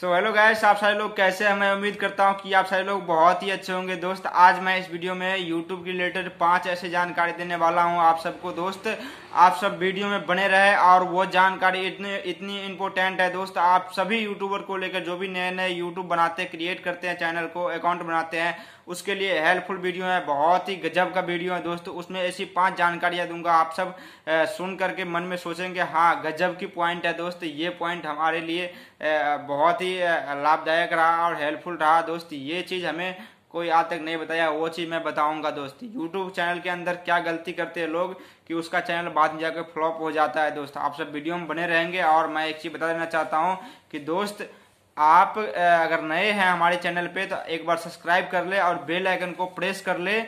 so hello guys आप सारे लोग कैसे हैं मैं उम्मीद करता हूं कि आप सारे लोग बहुत ही अच्छे होंगे दोस्त आज मैं इस वीडियो में यूट्यूब के रिलेटेड पांच ऐसे जानकारी देने वाला हूं आप सबको दोस्त आप सब वीडियो में बने रहे और वो जानकारी इतनी इतनी इम्पोर्टेंट है दोस्त आप सभी यूट्यूबर को लेकर जो भी नए नए यूट्यूब बनाते क्रिएट करते हैं चैनल को अकाउंट बनाते हैं उसके लिए हेल्पफुल वीडियो है बहुत ही गजब का वीडियो है दोस्तों उसमें ऐसी पांच जानकारियां दूंगा आप सब सुन करके मन में सोचेंगे हाँ गजब की पॉइंट है दोस्त ये पॉइंट हमारे लिए बहुत ही लाभदायक रहा और हेल्पफुल रहा दोस्त ये चीज़ हमें कोई आज तक नहीं बताया वो चीज़ मैं बताऊंगा दोस्त यूट्यूब चैनल के अंदर क्या गलती करते हैं लोग कि उसका चैनल बाद में जाकर फ्लॉप हो जाता है दोस्त आप सब वीडियो में बने रहेंगे और मैं एक चीज़ बता देना चाहता हूँ कि दोस्त आप अगर नए हैं हमारे चैनल पे तो एक बार सब्सक्राइब कर ले और बेल आइकन को प्रेस कर ले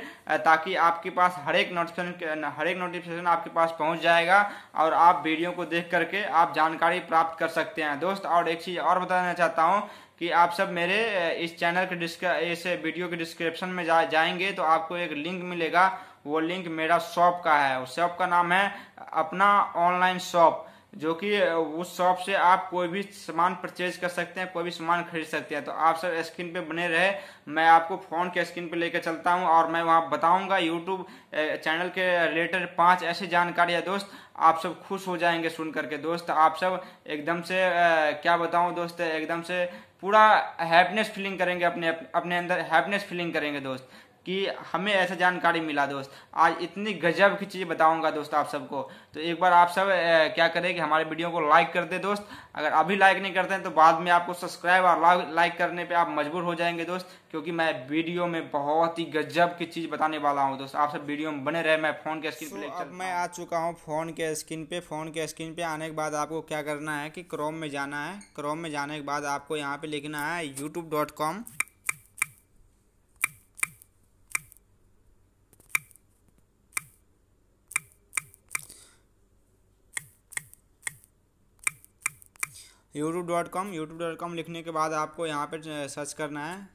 ताकि आपके पास हर एक नोटिफिकेशन हर एक नोटिफिकेशन आपके पास पहुंच जाएगा और आप वीडियो को देख करके आप जानकारी प्राप्त कर सकते हैं दोस्त और एक चीज़ और बताना चाहता हूँ कि आप सब मेरे इस चैनल के इस वीडियो के डिस्क्रिप्शन में जा, जाएंगे तो आपको एक लिंक मिलेगा वो लिंक मेरा शॉप का है उस शॉप का नाम है अपना ऑनलाइन शॉप जो कि उस शॉप से आप कोई भी सामान परचेज कर सकते हैं कोई भी सामान खरीद सकते हैं तो आप सर स्क्रीन पे बने रहे मैं आपको फ़ोन के स्क्रीन पे लेकर चलता हूं और मैं वहां बताऊंगा यूट्यूब चैनल के रिलेटेड पांच जानकारी जानकारियां दोस्त आप सब खुश हो जाएंगे सुन करके दोस्त आप सब एकदम से क्या बताऊँ दोस्त एकदम से पूरा हैप्पीनेस फीलिंग करेंगे अपने अपने अंदर हैप्पीनेस फीलिंग करेंगे दोस्त कि हमें ऐसा जानकारी मिला दोस्त आज इतनी गजब की चीज़ बताऊंगा दोस्त आप सबको तो एक बार आप सब क्या करें कि हमारे वीडियो को लाइक कर दे दोस्त अगर अभी लाइक नहीं करते हैं तो बाद में आपको सब्सक्राइब और लाइक करने पे आप मजबूर हो जाएंगे दोस्त क्योंकि मैं वीडियो में बहुत ही गजब की चीज़ बताने वाला हूँ दोस्त आप सब वीडियो में बने रहे मैं फ़ोन के स्क्रीन पर मैं आ चुका हूँ फ़ोन के स्क्रीन पे फ़ोन के स्क्रीन पे आने के बाद आपको क्या करना है कि क्रोम में जाना है क्रोम में जाने के बाद आपको यहाँ पे लिखना है YouTube YouTube dot com YouTube dot com लिखने के बाद आपको यहाँ पर सर्च करना है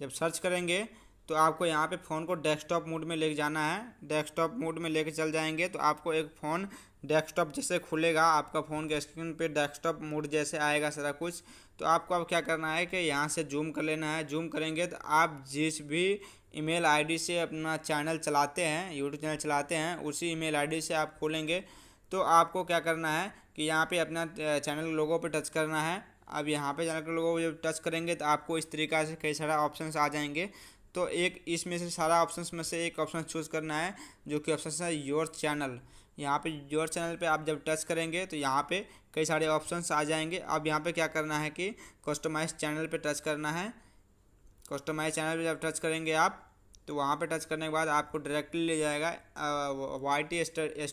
जब सर्च करेंगे तो आपको यहाँ पे फ़ोन को डेस्कटॉप मोड में ले जाना है डेस्कटॉप मोड में ले चल जाएंगे तो आपको एक फ़ोन डेस्कटॉप जैसे खुलेगा आपका फ़ोन के स्क्रीन पे डेस्कटॉप मोड जैसे आएगा सारा कुछ तो आपको अब क्या करना है कि यहाँ से जूम कर लेना है जूम करेंगे तो आप जिस भी ईमेल आईडी से अपना चैनल चलाते हैं यूट्यूब चैनल चलाते हैं उसी ईमेल मेल से आप खोलेंगे तो आपको क्या करना है कि यहाँ पे अपना चैनल लोगों पे टच करना है अब यहाँ पे चैनल के लोगों को जब टच करेंगे तो आपको इस तरीका से कई सारा ऑप्शन आ जाएंगे तो एक इसमें से सारा ऑप्शन में से एक ऑप्शन चूज़ करना है जो कि ऑप्शन है योर चैनल यहाँ पे योर चैनल पे आप जब टच करेंगे तो यहाँ पे कई सारे ऑप्शंस आ जाएंगे अब यहाँ पे क्या करना है कि कस्टमाइज चैनल पे टच करना है कस्टमाइज चैनल पे जब टच करेंगे आप तो वहाँ पे टच करने के बाद आपको डायरेक्टली ले जाएगा वाई टी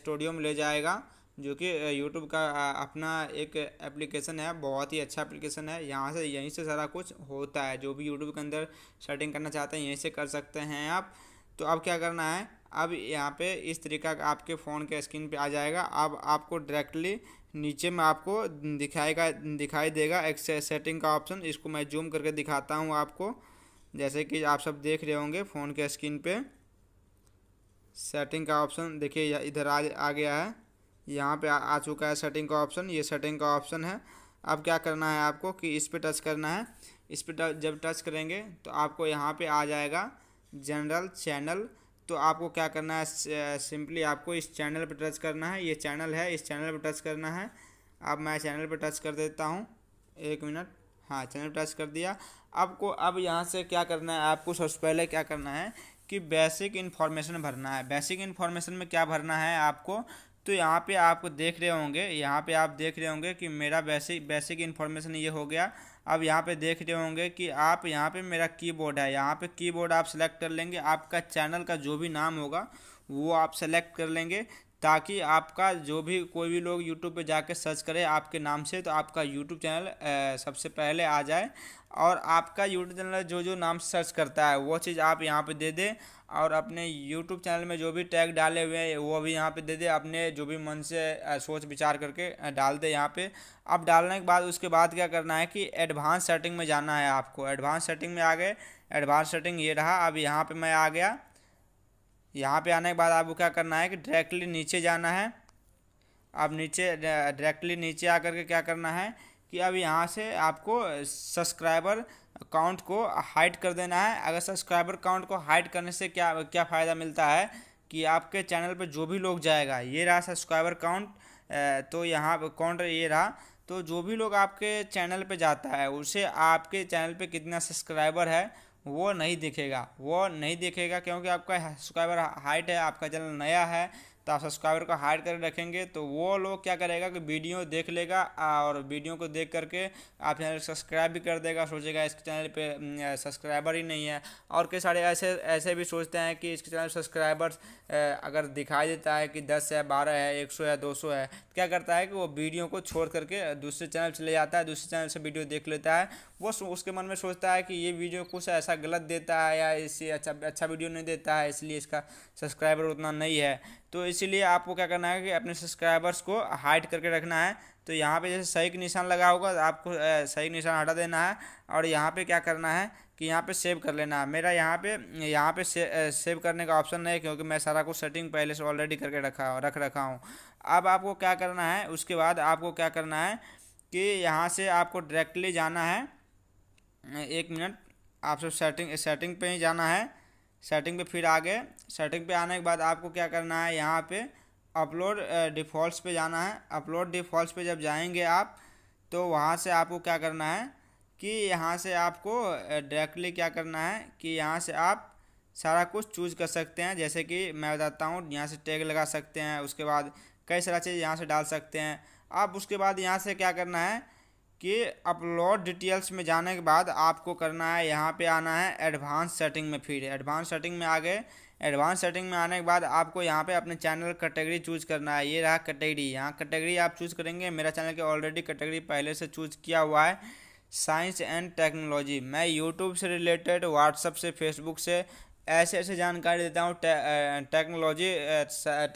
स्टूडियो में ले जाएगा जो कि यूट्यूब का अपना एक एप्लीकेशन है बहुत ही अच्छा एप्लीकेशन है यहाँ से यहीं से सारा कुछ होता है जो भी यूट्यूब के अंदर सेटिंग करना चाहते हैं यहीं से कर सकते हैं आप तो अब क्या करना है अब यहाँ पे इस तरीका आपके फ़ोन के स्क्रीन पे आ जाएगा अब आपको डायरेक्टली नीचे में आपको दिखाएगा दिखाई देगा एक सेटिंग का ऑप्शन इसको मैं जूम करके दिखाता हूँ आपको जैसे कि आप सब देख रहे होंगे फ़ोन के स्क्रीन पे सेटिंग का ऑप्शन देखिए इधर आ गया है यहाँ पे आ, आ चुका है सेटिंग का ऑप्शन ये सेटिंग का ऑप्शन है अब क्या करना है आपको कि इस पर टच करना है इस पर जब टच करेंगे तो आपको यहाँ पे आ जाएगा जनरल चैनल तो आपको क्या करना है सिंपली आपको इस चैनल पर टच करना है ये चैनल है इस चैनल पर टच करना है अब मैं चैनल पर टच कर देता हूँ एक मिनट हाँ चैनल पर टच कर दिया आपको अब यहाँ से क्या करना है आपको सबसे पहले क्या करना है कि बेसिक इन्फॉर्मेशन भरना है बेसिक इन्फॉर्मेशन में क्या भरना है आपको तो यहाँ पे आप देख रहे होंगे यहाँ पे आप देख रहे होंगे कि मेरा बेसिक बेसिक इन्फॉर्मेशन ये हो गया अब यहाँ पे देख रहे होंगे कि आप यहाँ पे मेरा कीबोर्ड है यहाँ पे कीबोर्ड आप सेलेक्ट कर लेंगे आपका चैनल का जो भी नाम होगा वो आप सेलेक्ट कर लेंगे ताकि आपका जो भी कोई भी लोग यूट्यूब पर जाकर सर्च करे आपके नाम से तो आपका यूट्यूब चैनल सबसे पहले आ जाए और आपका यूट्यूब चैनल जो जो नाम सर्च करता है वो चीज़ आप यहाँ पर दे दें और अपने यूट्यूब चैनल में जो भी टैग डाले हुए हैं वो भी यहाँ पे दे दे अपने जो भी मन से सोच विचार करके डाल दे यहाँ पे अब डालने के बाद उसके बाद क्या करना है कि एडवांस सेटिंग में जाना है आपको एडवांस सेटिंग में आ गए एडवांस सेटिंग ये रहा अब यहाँ पर मैं आ गया यहाँ पर आने के बाद आपको क्या करना है कि डायरेक्टली नीचे जाना है अब नीचे डायरेक्टली नीचे आ के क्या करना है कि अब यहाँ से आपको सब्सक्राइबर काउंट को हाइड कर देना है अगर सब्सक्राइबर काउंट को हाइड करने से क्या क्या फ़ायदा मिलता है कि आपके चैनल पर जो भी लोग जाएगा ये रहा सब्सक्राइबर काउंट तो यहाँ पर काउंट ये रहा तो जो भी लोग आपके चैनल पर जाता है उसे आपके चैनल पर कितना सब्सक्राइबर है वो नहीं देखेगा वो नहीं देखेगा क्योंकि आपका सब्सक्राइबर हाइट है आपका चैनल नया है तो आप सब्सक्राइबर को हाइड कर रखेंगे तो वो लोग क्या करेगा कि वीडियो देख लेगा और वीडियो को देख करके आप चैनल सब्सक्राइब भी कर देगा सोचेगा इस चैनल पे सब्सक्राइबर हम्म, ही नहीं है और कई सारे ऐसे ऐसे भी सोचते हैं कि इसके चैनल सब्सक्राइबर्स अगर दिखाई देता है कि दस है बारह है एक सौ है दो सौ है तो क्या करता है कि वो वीडियो को छोड़ करके दूसरे चैनल चले जाता है दूसरे चैनल से वीडियो देख लेता है वो उसके मन में सोचता है कि ये वीडियो कुछ ऐसा गलत देता है या इससे अच्छा अच्छा वीडियो नहीं देता है इसलिए इसका सब्सक्राइबर उतना नहीं है तो इसीलिए आपको क्या करना है कि अपने सब्सक्राइबर्स को हाइड करके रखना है तो यहाँ पे जैसे सही निशान लगा होगा आपको सही निशान हटा देना है और यहाँ पे क्या करना है कि यहाँ पे सेव कर लेना मेरा यहाँ पे यहाँ पे से, सेव करने का ऑप्शन नहीं है क्योंकि मैं सारा कुछ सेटिंग पहले से ऑलरेडी करके रखा रख रखा हूँ अब आपको क्या करना है उसके बाद आपको क्या करना है कि यहाँ से आपको डायरेक्टली जाना है एक मिनट आप सब सेटिंग सेटिंग पे ही जाना है सेटिंग पे फिर आगे सेटिंग पे आने के बाद आपको क्या करना है यहाँ पे अपलोड डिफ़ॉल्ट पे जाना है अपलोड डिफ़ॉल्ट पे जब जाएंगे आप तो वहाँ से आपको क्या करना है कि यहाँ से आपको डायरेक्टली क्या करना है कि यहाँ से आप सारा कुछ चूज कर सकते हैं जैसे कि मैं बताता हूँ यहाँ से टैग लगा सकते हैं उसके बाद कई सारा चीज़ यहाँ से डाल सकते हैं आप उसके बाद यहाँ से क्या करना है कि अपलोड डिटेल्स में जाने के बाद आपको करना है यहाँ पे आना है एडवांस सेटिंग में फिर एडवांस सेटिंग में आ गए एडवांस सेटिंग में आने के बाद आपको यहाँ पे अपने चैनल कैटेगरी चूज करना है ये रहा कैटेगरी यहाँ कैटेगरी आप चूज करेंगे मेरा चैनल के ऑलरेडी कैटेगरी पहले से चूज किया हुआ है साइंस एंड टेक्नोलॉजी मैं यूट्यूब से रिलेटेड व्हाट्सअप से फेसबुक से ऐसे ऐसे जानकारी देता हूँ टेक्नोलॉजी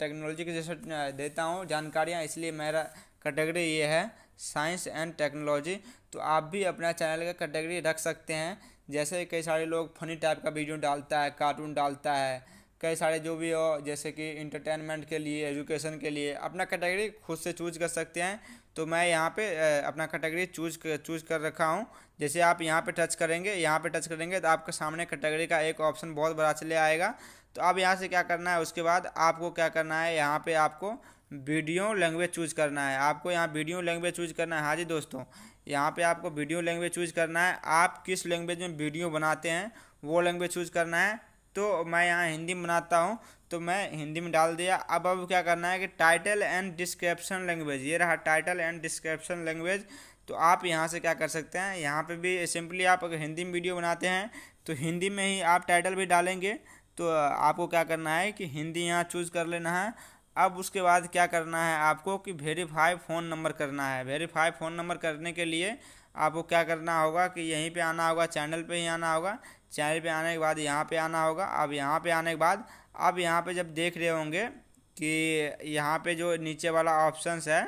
टेक्नोलॉजी के जैसे देता हूँ जानकारियाँ इसलिए मेरा कैटेगरी ये है साइंस एंड टेक्नोलॉजी तो आप भी अपना चैनल का कैटेगरी रख सकते हैं जैसे कई सारे लोग फनी टाइप का वीडियो डालता है कार्टून डालता है कई सारे जो भी हो जैसे कि इंटरटेनमेंट के लिए एजुकेशन के लिए अपना कैटेगरी खुद से चूज कर सकते हैं तो मैं यहाँ पे अपना कैटेगरी चूज चूज कर रखा हूँ जैसे आप यहाँ पे टच करेंगे यहाँ पे टच करेंगे तो आपके सामने कैटेगरी का एक ऑप्शन बहुत बड़ा चले आएगा तो अब यहाँ से क्या करना है उसके बाद आपको क्या करना है यहाँ पे आपको वीडियो लैंग्वेज चूज करना है आपको यहाँ वीडियो लैंग्वेज चूज करना है हाँ जी दोस्तों यहाँ पर आपको वीडियो लैंग्वेज चूज करना है आप किस लैंग्वेज में वीडियो बनाते हैं वो लैंग्वेज चूज करना है तो मैं यहाँ हिंदी में बनाता हूँ तो मैं हिंदी में डाल दिया अब अब क्या करना है कि टाइटल एंड डिस्क्रिप्शन लैंग्वेज ये रहा टाइटल एंड डिस्क्रिप्शन लैंग्वेज तो आप यहाँ से क्या कर सकते हैं यहाँ पे भी सिंपली आप अगर हिंदी में वीडियो बनाते हैं तो हिंदी में ही आप टाइटल भी डालेंगे तो आपको क्या करना है कि हिंदी यहाँ चूज़ कर लेना है अब उसके बाद क्या करना है आपको कि वेरीफाई फ़ोन नंबर करना है वेरीफाई फ़ोन नंबर करने के लिए आपको क्या करना होगा कि यहीं पे आना होगा चैनल पे ही आना होगा चैनल पे आने के बाद यहाँ पे आना होगा अब यहाँ पे आने के बाद अब यहाँ पे जब देख रहे होंगे कि यहाँ पे जो नीचे वाला ऑप्शंस है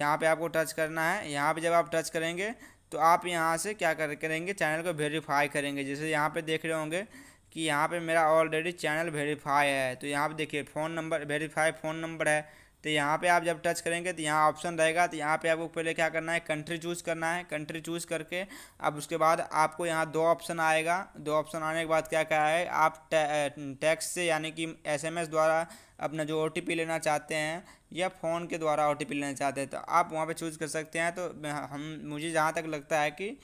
यहाँ पे आपको टच करना है यहाँ पे जब आप टच करेंगे तो आप यहाँ से क्या कर करेंगे चैनल को वेरीफाई करेंगे जैसे यहाँ पे देख रहे होंगे कि यहाँ पे मेरा ऑलरेडी चैनल वेरीफाई है तो यहाँ पे देखिए phone number verify phone number है तो यहाँ पे आप जब टच करेंगे तो यहाँ ऑप्शन रहेगा तो यहाँ पे आपको पहले क्या करना है कंट्री चूज़ करना है कंट्री चूज़ करके अब उसके बाद आपको यहाँ दो ऑप्शन आएगा दो ऑप्शन आने के बाद क्या क्या है आप टैक्स से यानी कि एसएमएस द्वारा अपना जो ओ लेना चाहते हैं या फ़ोन के द्वारा ओ लेना चाहते हैं तो आप वहाँ पर चूज़ कर सकते हैं तो हम मुझे जहाँ तक लगता है कि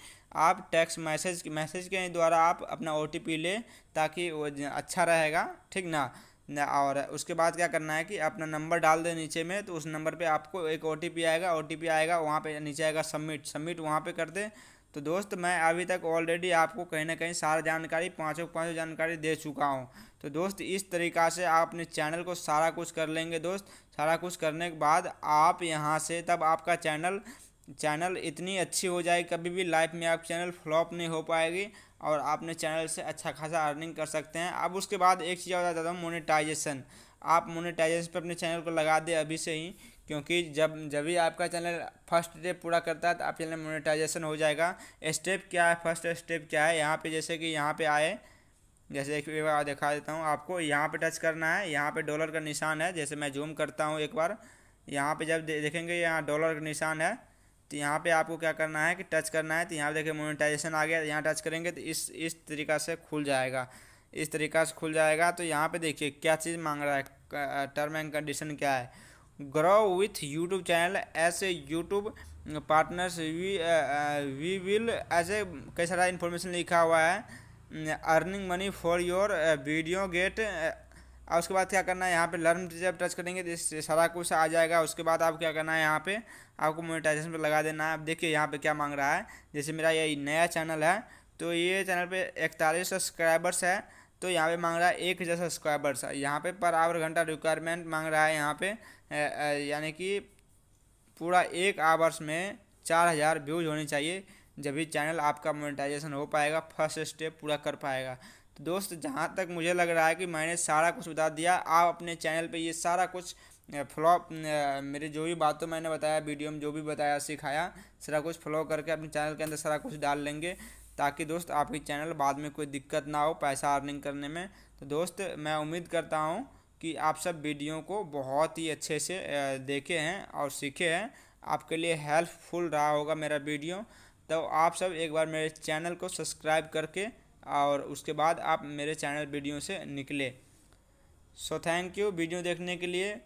आप टेक्स्ट मैसेज मैसेज के द्वारा आप अपना ओ ले ताकि वो अच्छा रहेगा ठीक ना और उसके बाद क्या करना है कि अपना नंबर डाल दें नीचे में तो उस नंबर पे आपको एक ओ आएगा ओ आएगा वहाँ पे नीचे आएगा सबमिट सबमिट वहाँ पे कर दें तो दोस्त मैं अभी तक ऑलरेडी आपको कहीं ना कहीं सारा जानकारी पाँचों पाँचों जानकारी दे चुका हूँ तो दोस्त इस तरीक़ा से आप अपने चैनल को सारा कुछ कर लेंगे दोस्त सारा कुछ करने के बाद आप यहाँ से तब आपका चैनल चैनल इतनी अच्छी हो जाएगी कभी भी लाइफ में आप चैनल फ्लॉप नहीं हो पाएगी और आपने चैनल से अच्छा खासा अर्निंग कर सकते हैं अब उसके बाद एक चीज़ और ज़्यादा हूँ मोनेटाइजेशन आप मोनेटाइजेशन पर अपने चैनल को लगा दें अभी से ही क्योंकि जब जब भी आपका चैनल फर्स्ट डे पूरा करता है तो आप चैनल मोनेटाइजेशन हो जाएगा स्टेप क्या है फर्स्ट स्टेप क्या है यहाँ पे जैसे कि यहाँ पे आए जैसे एक बार दिखा देता हूँ आपको यहाँ पे टच करना है यहाँ पे डॉलर का निशान है जैसे मैं जूम करता हूँ एक बार यहाँ पे जब देखेंगे यहाँ डॉलर का निशान है तो यहाँ पे आपको क्या करना है कि टच करना है तो यहाँ देखिए मोनिटाइजेशन आ गया तो यहाँ टच करेंगे तो इस इस तरीका से खुल जाएगा इस तरीका से खुल जाएगा तो यहाँ पे देखिए क्या चीज़ मांग रहा है टर्म एंड कंडीशन क्या है grow with YouTube channel as a YouTube partners we we will as a कई सारा इन्फॉर्मेशन लिखा हुआ है earning money for your video get और उसके बाद क्या करना है यहाँ पे लर्न जब टच करेंगे तो सारा कुछ आ जाएगा उसके बाद आप क्या करना है यहाँ पे आपको मोनेटाइजेशन पे लगा देना है आप देखिए यहाँ पे क्या मांग रहा है जैसे मेरा ये नया चैनल है तो ये चैनल पे इकतालीस सब्सक्राइबर्स है तो यहाँ पे मांग रहा है एक हज़ार सब्सक्राइबर्स यहाँ पे पर आवर घंटा रिक्वायरमेंट मांग रहा है यहाँ पे यानी कि पूरा एक आवर्स में चार हज़ार व्यूज होने चाहिए जब भी चैनल आपका मोनेटाइजेशन हो पाएगा फर्स्ट स्टेप पूरा कर पाएगा तो दोस्त जहाँ तक मुझे लग रहा है कि मैंने सारा कुछ बता दिया आप अपने चैनल पे ये सारा कुछ फ्लॉप मेरे जो भी बातों मैंने बताया वीडियो में जो भी बताया सिखाया सारा कुछ फॉलो करके अपने चैनल के अंदर सारा कुछ डाल लेंगे ताकि दोस्त आपके चैनल बाद में कोई दिक्कत ना हो पैसा अर्निंग करने में तो दोस्त मैं उम्मीद करता हूँ कि आप सब वीडियो को बहुत ही अच्छे से देखे हैं और सीखे हैं आपके लिए हेल्पफुल रहा होगा मेरा वीडियो तो आप सब एक बार मेरे चैनल को सब्सक्राइब करके और उसके बाद आप मेरे चैनल वीडियो से निकले सो थैंक यू वीडियो देखने के लिए